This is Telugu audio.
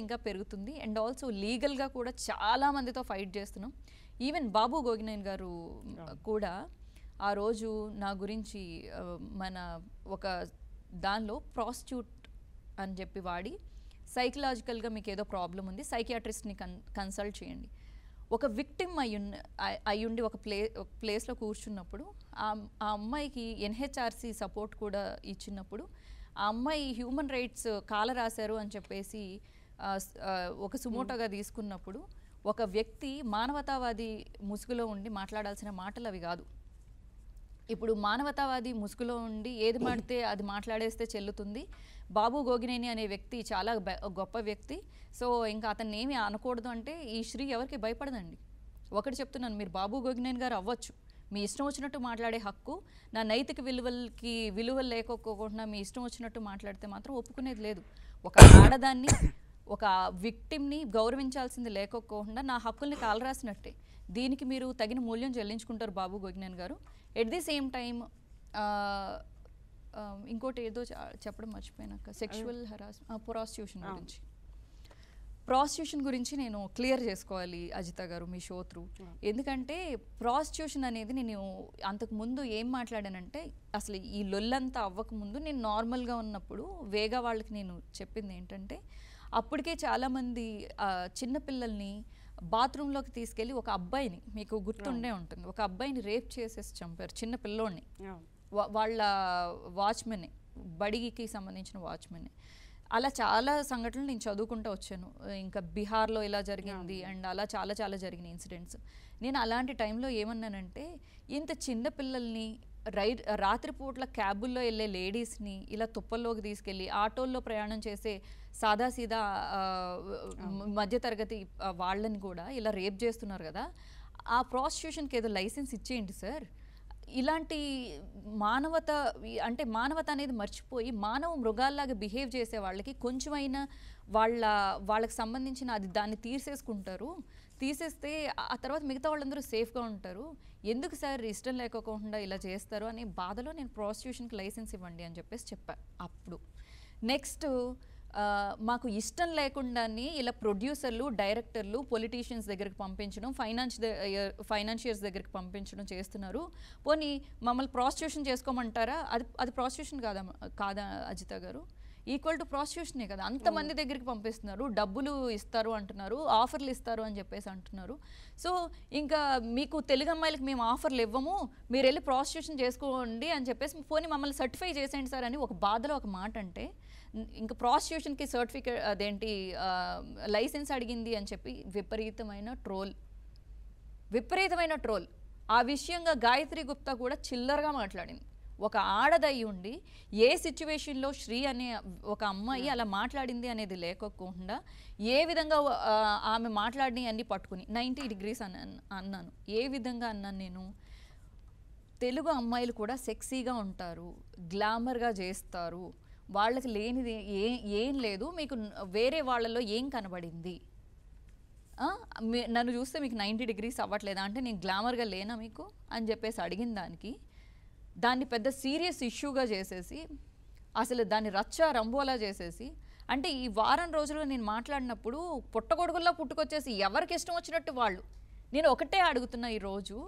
ఇంకా పెరుగుతుంది అండ్ ఆల్సో లీగల్గా కూడా చాలా మందితో ఫైట్ చేస్తున్నాం ఈవెన్ బాబు గోగినేన్ గారు కూడా ఆ రోజు నా గురించి మన ఒక దానిలో ప్రాస్టిట్యూట్ అని చెప్పి వాడి సైకలాజికల్గా మీకు ఏదో ప్రాబ్లం ఉంది సైకియాట్రిస్ట్ని కన్ కన్సల్ట్ చేయండి ఒక విక్టిమ్ అయ్యు అయ్యుండి ఒక ప్లే ఒక ప్లేస్లో కూర్చున్నప్పుడు ఆ ఆ అమ్మాయికి ఎన్హెచ్ఆర్సి సపోర్ట్ కూడా ఇచ్చినప్పుడు ఆ అమ్మాయి హ్యూమన్ రైట్స్ కాల రాశారు అని చెప్పేసి ఒక సుమోటోగా తీసుకున్నప్పుడు ఒక వ్యక్తి మానవతావాది ముసుగులో ఉండి మాట్లాడాల్సిన మాటలు అవి కాదు ఇప్పుడు మానవతావాది ముసుగులో ఉండి ఏది మాడితే అది మాట్లాడేస్తే చెల్లుతుంది బాబు గోగినేని అనే వ్యక్తి చాలా గొప్ప వ్యక్తి సో ఇంకా అతన్ని ఏమి అనకూడదు అంటే ఈ శ్రీ ఎవరికి భయపడదండి ఒకటి చెప్తున్నాను మీరు బాబు గోగినేని గారు అవ్వచ్చు మీ ఇష్టం వచ్చినట్టు మాట్లాడే హక్కు నా నైతిక విలువలకి విలువలు లేకపోకుండా మీ ఇష్టం వచ్చినట్టు మాట్లాడితే మాత్రం ఒప్పుకునేది లేదు ఒక ఆడదాన్ని ఒక విక్టిమ్ని గౌరవించాల్సింది లేకోకుండా నా హక్కుల్ని కాలరాసినట్టే దీనికి మీరు తగిన మూల్యం చెల్లించుకుంటారు బాబు గోగినేన్ గారు ఎట్ ది సేమ్ టైం ఇంకోటి ఏదో చెప్పడం మర్చిపోయినాక సెక్షువల్ హరాస్ ప్రాస్టిట్యూషన్ గురించి ప్రాస్టిట్యూషన్ గురించి నేను క్లియర్ చేసుకోవాలి అజిత గారు మీ షో త్రూ ఎందుకంటే ప్రాస్టిట్యూషన్ అనేది నేను అంతకు ముందు ఏం మాట్లాడానంటే అసలు ఈ లొల్లంతా అవ్వకముందు నేను నార్మల్గా ఉన్నప్పుడు వేగా వాళ్ళకి నేను చెప్పింది ఏంటంటే అప్పటికే చాలామంది చిన్నపిల్లల్ని బాత్రూంలోకి తీసుకెళ్ళి ఒక అబ్బాయిని మీకు గుర్తుండే ఉంటుంది ఒక అబ్బాయిని రేప్ చేసేసి చంపారు చిన్న పిల్లోడిని వాళ్ళ వాచ్మెన్ బడికి సంబంధించిన వాచ్మెన్ అలా చాలా సంఘటనలు నేను చదువుకుంటూ వచ్చాను ఇంకా బీహార్లో ఇలా జరిగింది అండ్ అలా చాలా చాలా జరిగిన ఇన్సిడెంట్స్ నేను అలాంటి టైంలో ఏమన్నానంటే ఇంత చిన్న పిల్లల్ని రైడ్ రాత్రిపూట్ల క్యాబుల్లో వెళ్ళే లేడీస్ని ఇలా తుప్పల్లోకి తీసుకెళ్ళి ఆటోల్లో ప్రయాణం చేసే సాదాసీదా మధ్యతరగతి వాళ్ళని కూడా ఇలా రేప్ చేస్తున్నారు కదా ఆ ప్రాసిక్యూషన్కి ఏదో లైసెన్స్ ఇచ్చేయండి సార్ ఇలాంటి మానవత అంటే మానవత అనేది మర్చిపోయి మానవ మృగాల్లాగా బిహేవ్ చేసే వాళ్ళకి కొంచెమైనా వాళ్ళ వాళ్ళకి సంబంధించిన అది దాన్ని తీసేసుకుంటారు తీసేస్తే ఆ తర్వాత మిగతా వాళ్ళందరూ సేఫ్గా ఉంటారు ఎందుకు సార్ ఇష్టం లేకోకుండా ఇలా చేస్తారు అనే బాధలో నేను ప్రాసిక్యూషన్కి లైసెన్స్ ఇవ్వండి అని చెప్పేసి చెప్పాను అప్పుడు నెక్స్ట్ మాకు ఇష్టం లేకుండానే ఇలా ప్రొడ్యూసర్లు డైరెక్టర్లు పొలిటీషియన్స్ దగ్గరికి పంపించడం ఫైనాన్స్ ఫైనాన్షియర్స్ దగ్గరికి పంపించడం చేస్తున్నారు పోనీ మమ్మల్ని ప్రాసిక్యూషన్ చేసుకోమంటారా అది అది ప్రాసిక్యూషన్ కాదా కాదా అజిత గారు ఈక్వల్ టు ప్రాస్టిట్యూషన్ కదా అంతమంది దగ్గరికి పంపిస్తున్నారు డబ్బులు ఇస్తారు అంటున్నారు ఆఫర్లు ఇస్తారు అని చెప్పేసి అంటున్నారు సో ఇంకా మీకు తెలుగు అమ్మాయిలకు మేము ఆఫర్లు ఇవ్వము మీరు వెళ్ళి ప్రాస్టిట్యూషన్ చేసుకోండి అని చెప్పేసి పోనీ మమ్మల్ని సర్టిఫై చేసేయండి సార్ అని ఒక బాధలో ఒక మాట అంటే ఇంకా ప్రాస్టిట్యూషన్కి సర్టిఫికేట్ అదేంటి లైసెన్స్ అడిగింది అని చెప్పి విపరీతమైన ట్రోల్ విపరీతమైన ట్రోల్ ఆ విషయంగా గాయత్రి గుప్తా కూడా చిల్లరగా మాట్లాడింది ఒక ఆడదై ఉండి ఏ సిచ్యువేషన్లో శ్రీ అనే ఒక అమ్మాయి అలా మాట్లాడింది అనేది లేకోకుండా ఏ విధంగా ఆమె మాట్లాడిని అన్నీ పట్టుకుని నైంటీ డిగ్రీస్ అని అన్నాను ఏ విధంగా అన్నాను నేను తెలుగు అమ్మాయిలు కూడా సెక్సీగా ఉంటారు గ్లామర్గా చేస్తారు వాళ్ళకి లేనిది ఏ ఏం లేదు మీకు వేరే వాళ్ళలో ఏం కనబడింది నన్ను చూస్తే మీకు నైంటీ డిగ్రీస్ అవ్వట్లేదా అంటే నేను గ్లామర్గా లేనా మీకు అని చెప్పేసి అడిగిన దానికి దాన్ని పెద్ద సీరియస్ ఇష్యూగా చేసేసి అసలు దాన్ని రచ్చ రంబోలా చేసేసి అంటే ఈ వారం రోజులు నేను మాట్లాడినప్పుడు పుట్టగొడుగుల్లో పుట్టుకొచ్చేసి ఎవరికి ఇష్టం వచ్చినట్టు వాళ్ళు నేను ఒకటే అడుగుతున్నా ఈరోజు